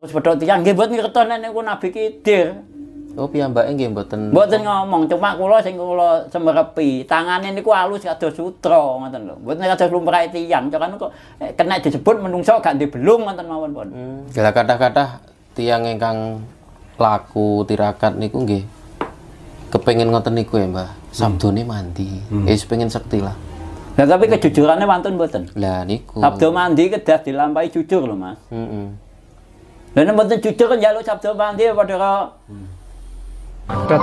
Terus pedhok tiyang nggih mboten nenek gue Nabi kidir. Oh piyambake nggih buatan? Buatan ngomong, cuma kula sing tangan ini Tangane halus alus sutro sutra ngoten lho. Mboten kados tiang, tiyang, kan kok kena disebut menungso gak dibelung ngatain mawon pun. Hmm. Ya kata-kata tiang yang kang laku tirakat niku nggih kepengin ngatain niku ya Mbah. ini hmm. mandi. Hmm. Ya wis pengen sakti lah. Nah, tapi kejujurannya mantun buatan. Lah niku. Sabdo mandi kedah dilampai jujur lo Mas. Hmm -hmm. Lah mboten kan njaluk sabda pandi padha kok. Adat.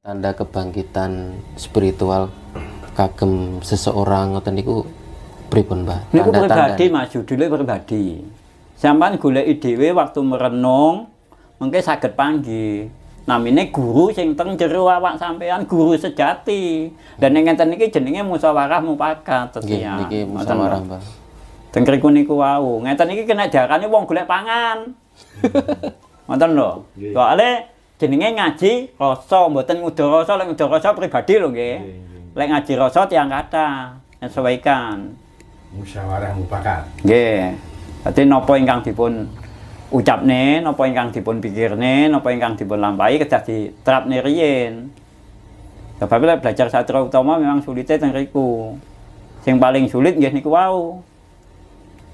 Tanda kebangkitan spiritual kagem seseorang ngoten niku pripun, Mbak? Niku pribadi Mas, judule pribadi. Sampeyan goleki dhewe waktu merenung, mengke saged panggih namine guru sing teng jero awak sampean guru sejati dan yang ini niki jenenge musyawarah mufakat ya niki musyawarah teng kriku niku wau ngeten ini kena diarani wong golek pangan ngoten lho soalé jenenge ngaji rasa mboten ngudo rasa lek ngudo rasa pribadi lho nggih lek ngaji rasa yang kata sesuaikan musyawarah mufakat nggih dadi nopo ingkang dipun ucapne napa ingkang dipun pikirne napa ingkang dipun lampahi kedah diterapne riyin sebab belajar satra utama memang sulitnya teng riku sing paling sulit nggih niku wau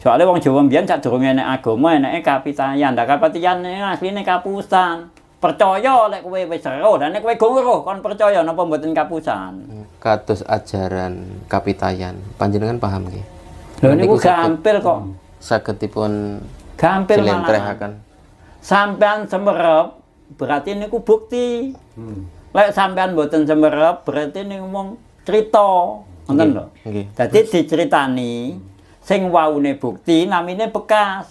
soalnya wong Jawa mbiyen sadurunge nek agama enake kapitayan ndak kapitayan asline kapusan percaya lek kowe wis dan nek kowe gungruh kon percaya napa mboten kapusan kados ajaran kapitayan panjenengan paham nggih lho niku hampir kok saged dipun Gampir malahan. Sampean semerep, berarti ini ku bukti. Hmm. Lek sampean buatan semerep, berarti ini ngomong cerita. Ngerti lho? Jadi diceritani, sing waune bukti, namine bekas.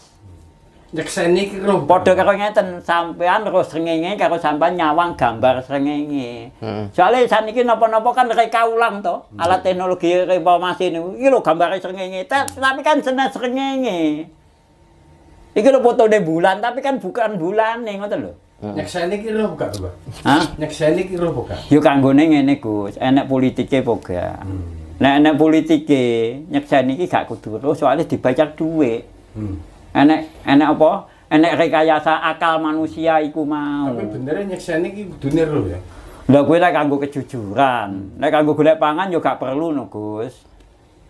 Nyekseni ke kru? Podo kru ngeten, sampean roh srengenge, karo sampean nyawang gambar srengenge. Hmm. Soalnya saat ini nopo-nopo kan reka ulang toh, alat hmm. teknologi reformasi ini. Ini lho gambar srengenge, tapi kan senes srengenge. Iki lo foto deh bulan, tapi kan bukan bulan nih ngoten lo. Nyekseni ki kira buka to, Hah? Nyekseni ki kira buka. kanggo neng ini Gus. Enek politike boga. Hmm. Nek enek politike, nyekseni ki gak kudu terus soalnya dibayar dua. Hmm. Enek enek apa? Enek rekayasa akal manusia iku mau. Tapi beneran nyekseni ki kudune lho ya. Lah kowe lek kanggo kejujuran, lek kanggo golek pangan yo gak perlu no, Gus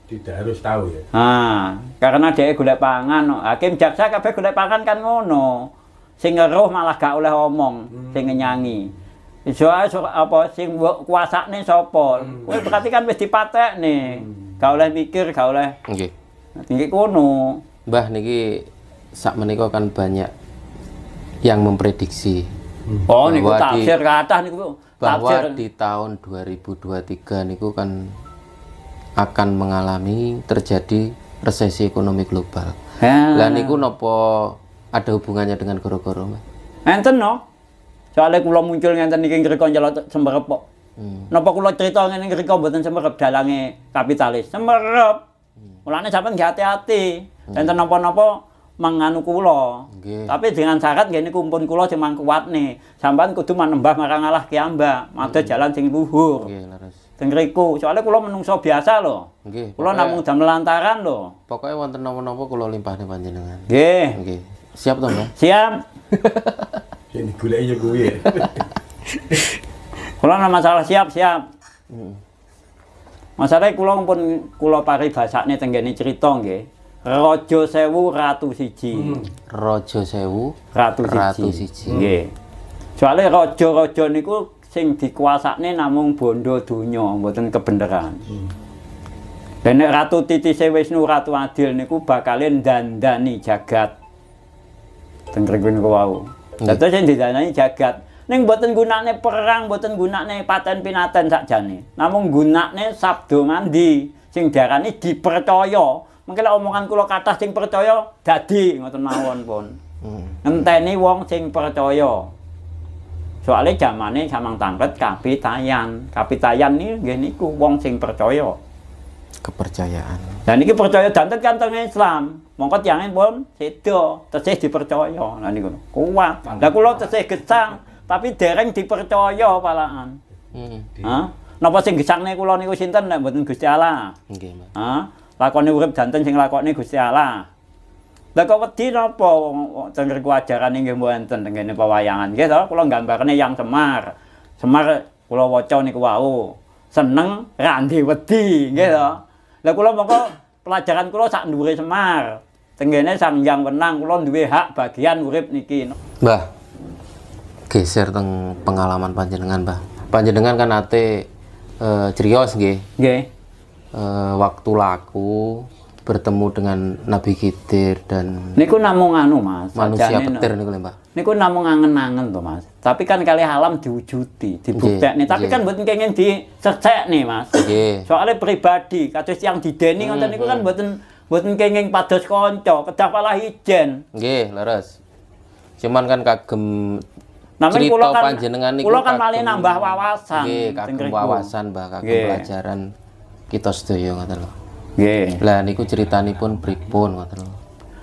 tidak harus tahu ya. Ha, ah, karena dia gula pangan, hakim jaksa kabeh gula pangan kan ngono. Sing roh malah gak oleh omong, hmm. sing nyanyi. Soal apa sing nih nih Hmm. Kowe berarti kan wis nih, Hmm. Gak oleh mikir, gak oleh. Oke. Okay. Tinggi kuno. Mbah niki sak menika kan banyak yang memprediksi. Hmm. Oh, niku tafsir kathah niku. Bahwa di tahun 2023 niku kan akan mengalami terjadi resesi ekonomi global. Ya. Lah niku nopo ada hubungannya dengan goro-goro, Mas? Enten no. Soale kula muncul ngenten iki ngriko njaluk semerep kok. Hmm. Napa kula crito ngene ngriko mboten semerep dalange kapitalis. Hmm. Mulane sampean nggih hati-hati. Hmm. Enten nopo napa manganu kulo. Okay. Tapi dengan syarat gini kumpul cuma kuat nih. nih kudu manembah marang Allah ngalah mata ada okay. jalan sing luhur. okay, soalnya kulo menungso biasa lo kulo Kula namung jam lantaran lo pokoknya wonten nopo kulo limpah nih panjenengan. Okay. Okay. Siap to, ya? Siap. Ini gulainya gue. Kulo nama hmm. masalah siap-siap. Heeh. Masalah kulo pun kula paribasakne teng ceritong cerita Rojo Sewu Ratu Siji. Hmm. Rojo Sewu Ratu Siji. Ratu Siji. Nggih. Soale raja-raja niku sing dikuasakne namung bondo donya, mboten kebenaran. Hmm. Dan Ratu Titise Wisnu Ratu Adil niku bakale ndandani jagat. Tengkring niku wau. Hmm. Dados sing didandani jagat. Ning mboten gunane perang, mboten gunane paten pinaten sakjane. Namung gunane sabdo mandi sing diarani dipercaya mengke omongan kula kata sing percaya jadi ngoten mawon pun. Hmm. Ngenteni wong sing percaya. Soale jamane samang tangket kabeh kapitayan Kabeh tayan niki nggih wong sing percaya. kepercayaan. Dan ini percaya dantet kan teng Islam. Mongko tiangin pun itu tesih dipercaya. Nah niku kuat. Lah kula tesih gesang tapi dereng dipercaya palaan. Hmm. Ha? Napa sing gesang nih kula niku sinten nek mboten Gusti Allah? Nggih, Mas lakoni urip janten sing lakoni Gusti Allah. Lah kok wedi napa cengker kewajaran nggih mboten tengene pewayangan nggih to kula gambarne yang Semar. Semar kula waca niku wau. Seneng randi wedi nggih to. Lah kula mongko pelajaran kula sak ndure Semar. Tengene Sang Yang Wenang kula duwe hak bagian urip niki. Mbah. Geser teng pengalaman panjenengan, Mbah. Panjenengan kan ate uh, cerios nggih. Nggih uh, waktu laku bertemu dengan Nabi Khidir dan niku namung anu Mas manusia petir niku lho Mbak niku namung angen-angen to Mas tapi kan kali alam diwujuti dibuktekne tapi kan mboten kenging dicecek nih Mas soalnya pribadi kados yang dideni hmm, ngoten niku kan hmm. mboten mboten kenging padus kanca kedah malah ijen nggih leres cuman kan kagem Namun cerita kan, panjenengan niku kula kan malah nambah wawasan nggih kagem wawasan Mbak kagem pelajaran kita sedaya ngoten lho. Nggih. Lah niku critanipun pripun ngoten lho.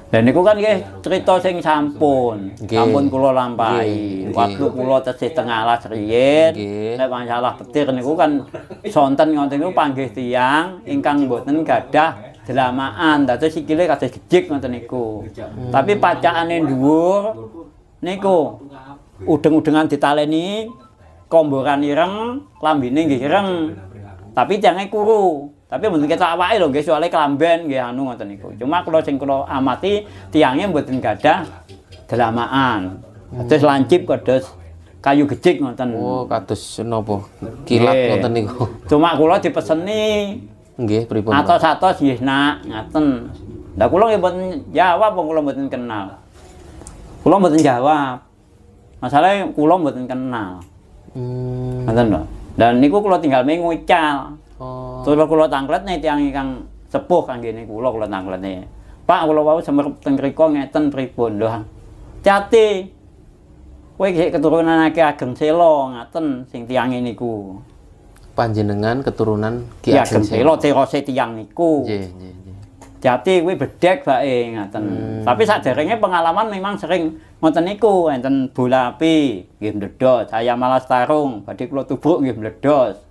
Lah niku kan nggih cerita sing sampun. Sampun kula lampahi. Waktu kula tesih teng alas riyin, nek masalah petir niku kan sonten ngoten niku panggih tiang ingkang boten gadah delamaan, dados sikile kados gejik ngoten niku. Hmm. Tapi pacakane dhuwur niku udeng-udengan ditaleni komboran ireng, lambine nggih ireng. Tapi jangan kuru. Tapi mungkin ketok awake lho nggih soalnya kelamben nggih anu ngoten niku. Cuma kalau sing kalau amati tiangnya buatin gada, delamaan. Terus hmm. lancip kados kayu gejik ngoten. Oh, kados napa? Kilat ngoten niku. Cuma kalau dipeseni nggih pripun. atau satu nggih nak ngaten. Lah kalau nggih buatin jawab wong kula buatin kenal. Kalau buatin jawab. Masalahnya kalau buatin kenal. Hmm. Ngoten dan niku kalau tinggal mengu ical. Oh. Terus kula tangkletne tiyang ingkang sepuh kangge niku kalau kula nih, Pak kula wau semerep teng mriku ngeten pripun doang. Cati, Kowe keturunan Ki Ageng Selo ngaten sing ini ku. Panjenengan keturunan Ki Ageng Selo terose tiang niku. Nggih, nggih, bedek bae ngaten. Hmm. Tapi saderenge pengalaman memang sering Ngoten niku enten bola api nggih ayam malas tarung badhe kula tubruk nggih meledos.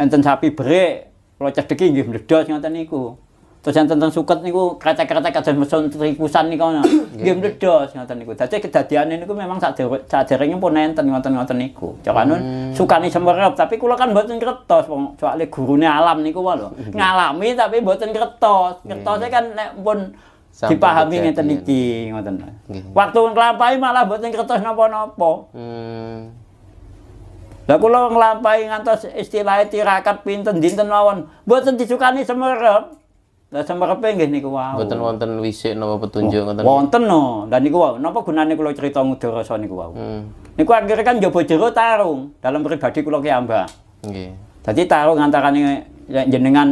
Enten sapi berik kula cedeki nggih meledos ngoten niku. Terus enten tentang suket niku kretek-kretek kados mesun trikusan niku ana. Nggih meledos ngoten niku. Dadi kedadiane niku memang saderenge pun enten ngoten-ngoten niku. Cokanun hmm. sukani semerep tapi kula kan mboten kretos wong soalé gurune alam niku wae lho. Ngalami tapi mboten ngeretos Kretose kan nek pun dipahami ngeten iki ngoten. Waktu nglampahi malah buat kertos napa nopo Hmm. Lah kalau nglampahi ngantos istilah tirakat pinten dinten mawon, mboten disukani semerep. Lah semerepe nggih niku wau. Mboten wonten wisik nopo petunjuk ngoten. Wonten no. dan niku wau. Napa gunane kula crita so niku kuah hmm. nih Niku akhirnya kan njaba jero tarung dalam pribadi kalau ki ambah. Nggih. Dadi tarung nih eh, jenengan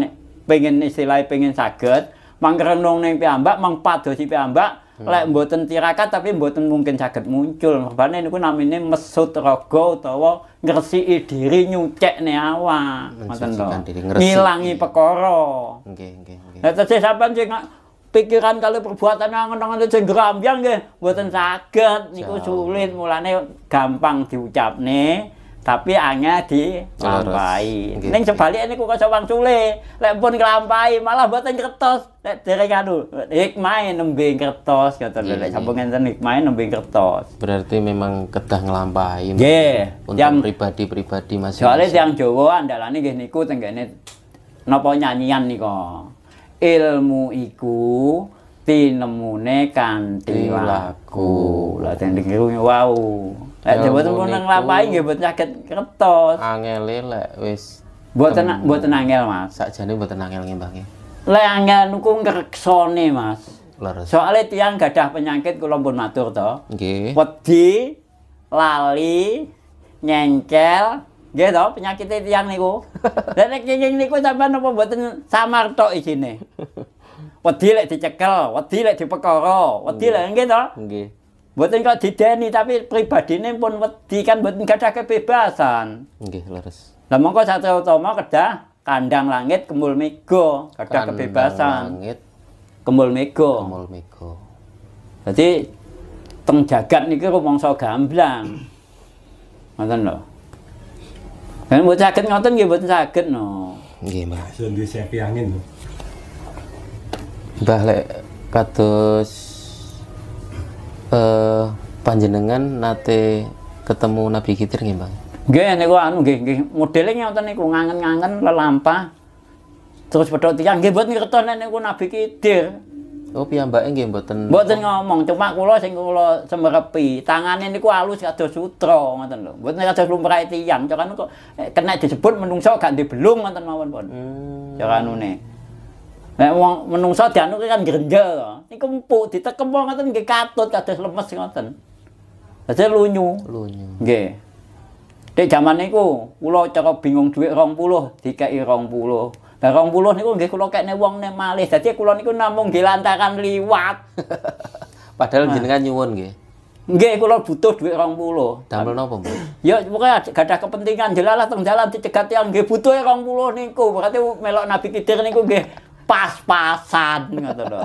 pengen istilah pengen sakit mangrenung ning piyambak, mengpadosi piyambak, hmm. lek mboten tirakat tapi mboten mungkin sakit muncul. Mabane niku namine mesut rogo utawa ngresiki diri nyucekne awak. Ngoten to. Kan Ngilangi perkara. Nggih, nggih, nggih. nah tesih sampean sing pikiran kali perbuatan yang ngono-ngono sing grambyang nggih mboten saged niku sulit mulane gampang nih tapi hanya di kelampai. ini Neng sebaliknya ini kok wang cule, lek pun kelampai malah buatan kertas, lek dereng anu, hikmahe nembing kertas kata mm -hmm. lek sampun hikmai hikmahe kertas. Berarti memang kedah ngelampai. Iya. yeah. untuk pribadi-pribadi masing-masing. Soalnya yang Jawa andalane gini niku ini nopo nyanyian kok. Ilmu iku tinemune kanti laku. Lah teng Wow. Lek ya jeboten pun nang lapai nggih mboten saged ketos. Angel e, lek wis. Mboten mboten angel, Mas. Sakjane mboten angel nggih, Mbah. Lek angel niku ngreksone Mas. Leres. Soale tiyang gadah penyakit kula pun matur to. Nggih. Wedi, lali, nyengkel, nggih to penyakite tiyang niku. Lek nek nyengkel niku sampean napa mboten samar tok isine. Wedi lek dicekel, wedi lek dipekara, wedi lek nggih to. Nggih. Buatin kalau dideni tapi pribadinya pun wedi kan buatin gak ada kebebasan. Oke, leres. Lah mongko satu Utama kedah kandang langit kemul mego, kerja kebebasan. langit kemul mego. Kemul mego. Jadi teng jagat niki rumangsa gamblang. Ngoten lho. Dan buat sakit ngoten nggih buat sakit no. Nggih, Mbah. Sendi sepi angin Mbah lek kados eh, panjenengan nate ketemu Nabi Khidir nggih, Bang? Nggih, niku anu nggih nggih modele ngoten niku ngangen-ngangen lelampah. Terus padha tiyang nggih mboten ketone niku Nabi Khidir. Oh, piyambake nggih mboten. Mboten ngomong, cuma kula sing kula semerepi, tangane niku alus kados sutra ngoten lho. Mboten kados lumrahe tiyang, cok jangan kok eh, kena disebut menungso gak ndebelung ngoten mawon pun. Hmm. Cok Nek wong menungsa dianu kan grenjel to. Niku empuk ditekem wong ngoten nggih katut kados lemes ngoten. Dadi lunyu. Lunyu. Nggih. Dek jaman niku kula cara bingung dhuwit 20 dikeki 20. Lah 20 niku nggih kula kekne wong nek malih. Dadi kula niku namung nggih lantaran liwat. Padahal jenengan nyuwun nggih. Nggih kula butuh dhuwit 20. Damel napa, Bu? Ya pokoke gadah kepentingan jelalah teng dalan dicegat yang nggih butuhe 20 niku. Berarti melok Nabi Kidir niku nggih pas-pasan ngono lho.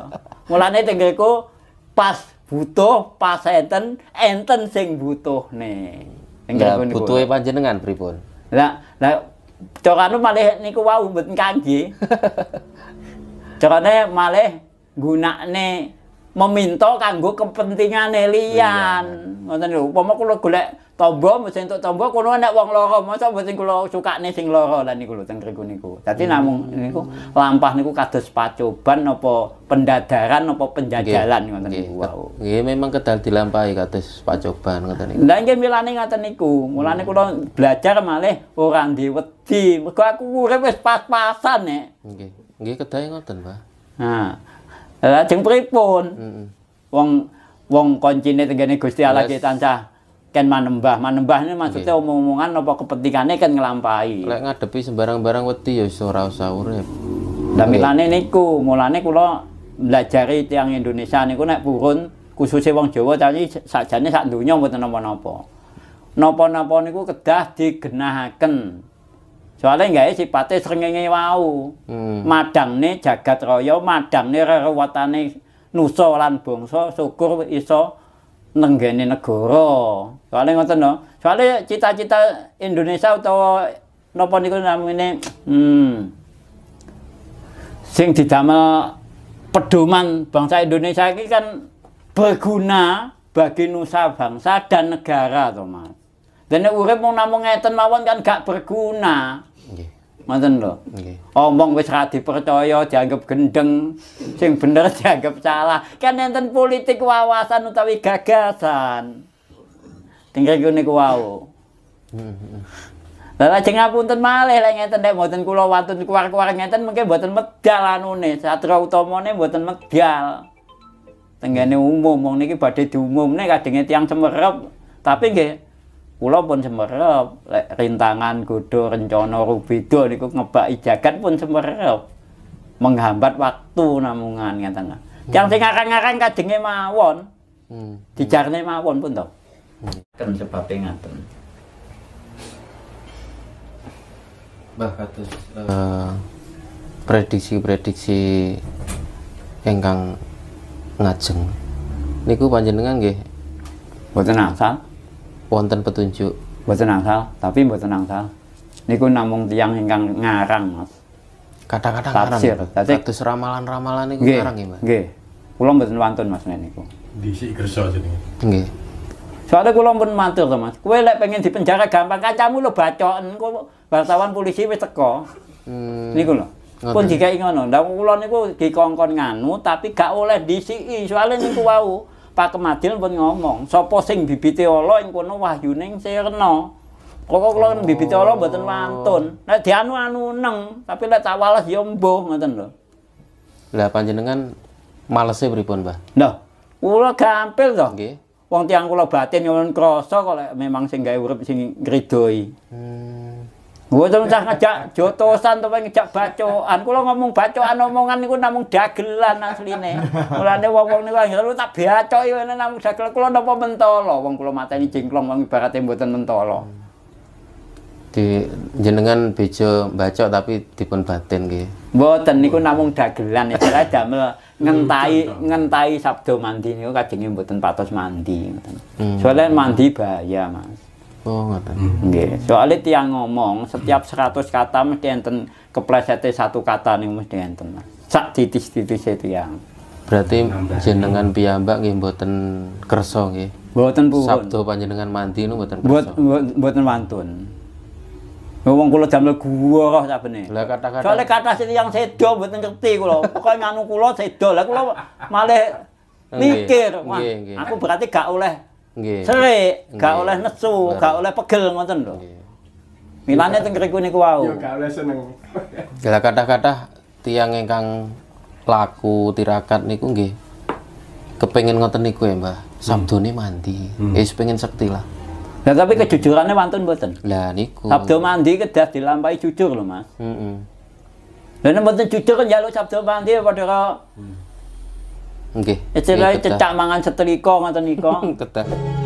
Mulane tenggeku pas butuh pas enten enten sing butuh nih Enggak butuhe panjenengan pripun? Lah lah carane anu malih niku wau mboten kangge. carane malih gunakne meminta kanggo kepentingan liyan. Ngoten lho. Upama kula golek tamba mesti entuk tamba kono nek wong lara masa mboten kula sukane sing lara lan niku lho teng mriku niku. Dadi hmm. namung niku lampah niku kados pacoban apa pendadaran apa penjajalan ngoten niku. Nggih memang kedal dilampahi kados pacoban ngoten niku. Lah nggih milane ngoten niku. Mulane hmm. kula belajar malih orang diwedi. Mergo aku urip wis pas-pasan nek. Nggih. Nggih kedah ngoten, Pak. Nah, lah eh, jeng pripun? Heeh. Wong wong koncine tengene Gusti Allah ki tanca ken manembah. Manembah ini maksudnya omong-omongan apa kepentingannya kan ngelampai. Lek ngadepi sembarang barang wedi ya iso ora usah urip. Lah milane niku, mulane kula belajari tiang Indonesia niku nek purun khususnya wong Jawa tapi sajane sak donya mboten napa-napa. Napa-napa niku kedah digenahaken Soalnya nggak sifatnya srengenge wau. Hmm. Madangne jagat madang nih rerewatane nih nusolan bongsol syukur iso nenggeni negoro Soalnya nggak tahu Soalnya cita-cita Indonesia atau nopo niku namine hmm sing didamel pedoman bangsa Indonesia ini kan berguna bagi nusa bangsa dan negara, Thomas. Dan urip mau namun ngeten mawon kan gak berguna. Mantan lo. Omong wis ra dipercaya dianggap gendeng, sing bener dianggap salah. Kan enten politik wawasan utawi gagasan. Tinggal iku niku wau. Hmm. Lah lajeng ngapunten malih lek ngeten nek mboten kula watun kuar-kuar ngeten mengke mboten medal anune, satra utamane mboten medal. Tenggene umum, mong niki badhe diumumne kadenge tiang semerep, tapi nggih kula pun semerep rintangan godho rencana rubeda niku ngebaki jagat pun semerep menghambat waktu namungan ngeten hmm. yang sing ngarang-ngarang kadenge mawon hmm. dijarne mawon pun to hmm. kan sebabe ngaten Mbah kados uh, prediksi-prediksi ingkang ngajeng niku panjenengan nggih mboten asal wonten petunjuk boten angsal tapi boten angsal niku namung tiang ingkang ngarang Mas kata-kata ngarang tafsir ya, kados ramalan-ramalan niku ngarang nggih ya, nggih kula boten wantun Mas niku diisi kersa jenenge nggih Soalnya kula pun matur tuh Mas. Kowe lek pengen dipenjara gampang kancamu lo bacoken kok wartawan polisi besok, teko. Hmm. Niku lo, Pun dikai ngono. dah kula niku dikongkon nganu tapi gak oleh disiki soalnya niku wau. Pak Kemadil pun ngomong, sapa sing bibite ala ing kono wahyuning sirna. Kok kula kan bibite ala mboten wantun. Oh. Nek dianu-anu neng, tapi nek tak wales ya mbuh ngoten lho. Lah panjenengan malese pripun, Mbah? Nah, kula gampil to, nggih. Wong tiyang kula batin yen krasa kok memang sing gawe urip sing ngridoi. Hmm. gue cah ngejak jotosan to ngejak bacokan. Kulo ngomong bacokan omongan niku namung dagelan nih. Mulane wong-wong niku ya lu tak bacoki wene namung dagel Kulo nopo mentolo wong kula mateni jengklong wong ibarate mboten mentolo. Di jenengan bejo bacok tapi dipun batin gitu. Mboten niku namung dagelan istilah damel ngentai ngentai sabdo mandi niku kajenge mboten patos mandi hmm. Soalnya mandi bahaya, Mas apa oh, ngoten. Nggih. Soale tiyang ngomong setiap 100 kata mesti enten keplesete satu kata nih mesti enten. Sak titis-titis tiyang. Berarti jenengan piyambak nggih mboten kersa nggih. Mboten pun. Sabdo panjenengan mandi niku mboten kersa. Mboten mantun. Wong kula jam gua kok sabene. Lah kata-kata. Soale kata tiyang sedo mboten ngerti kula. Pokoke nganu kula sedo. Lah kula malah mikir, aku berarti gak oleh Sere, serik gak oleh nesu gak oleh pegel ngoten lho milane teng kriku niku wau yo gak oleh seneng gak ya, kata-kata tiyang ingkang laku tirakat niku nggih kepengin ngoten niku ya Mbah hmm. sabdone mandi hmm. eh ya, pengen sekti lah Nah, tapi kejujurannya mantun buatan. Lah niku. Sabdo mandi kedah dilampahi jujur lho, Mas. Heeh. Mm Lah nek mboten jujur kan njaluk sabdo mandi padha karo hmm. Nggih. Istilah cecak mangan setrika ngoten nika. Kedah.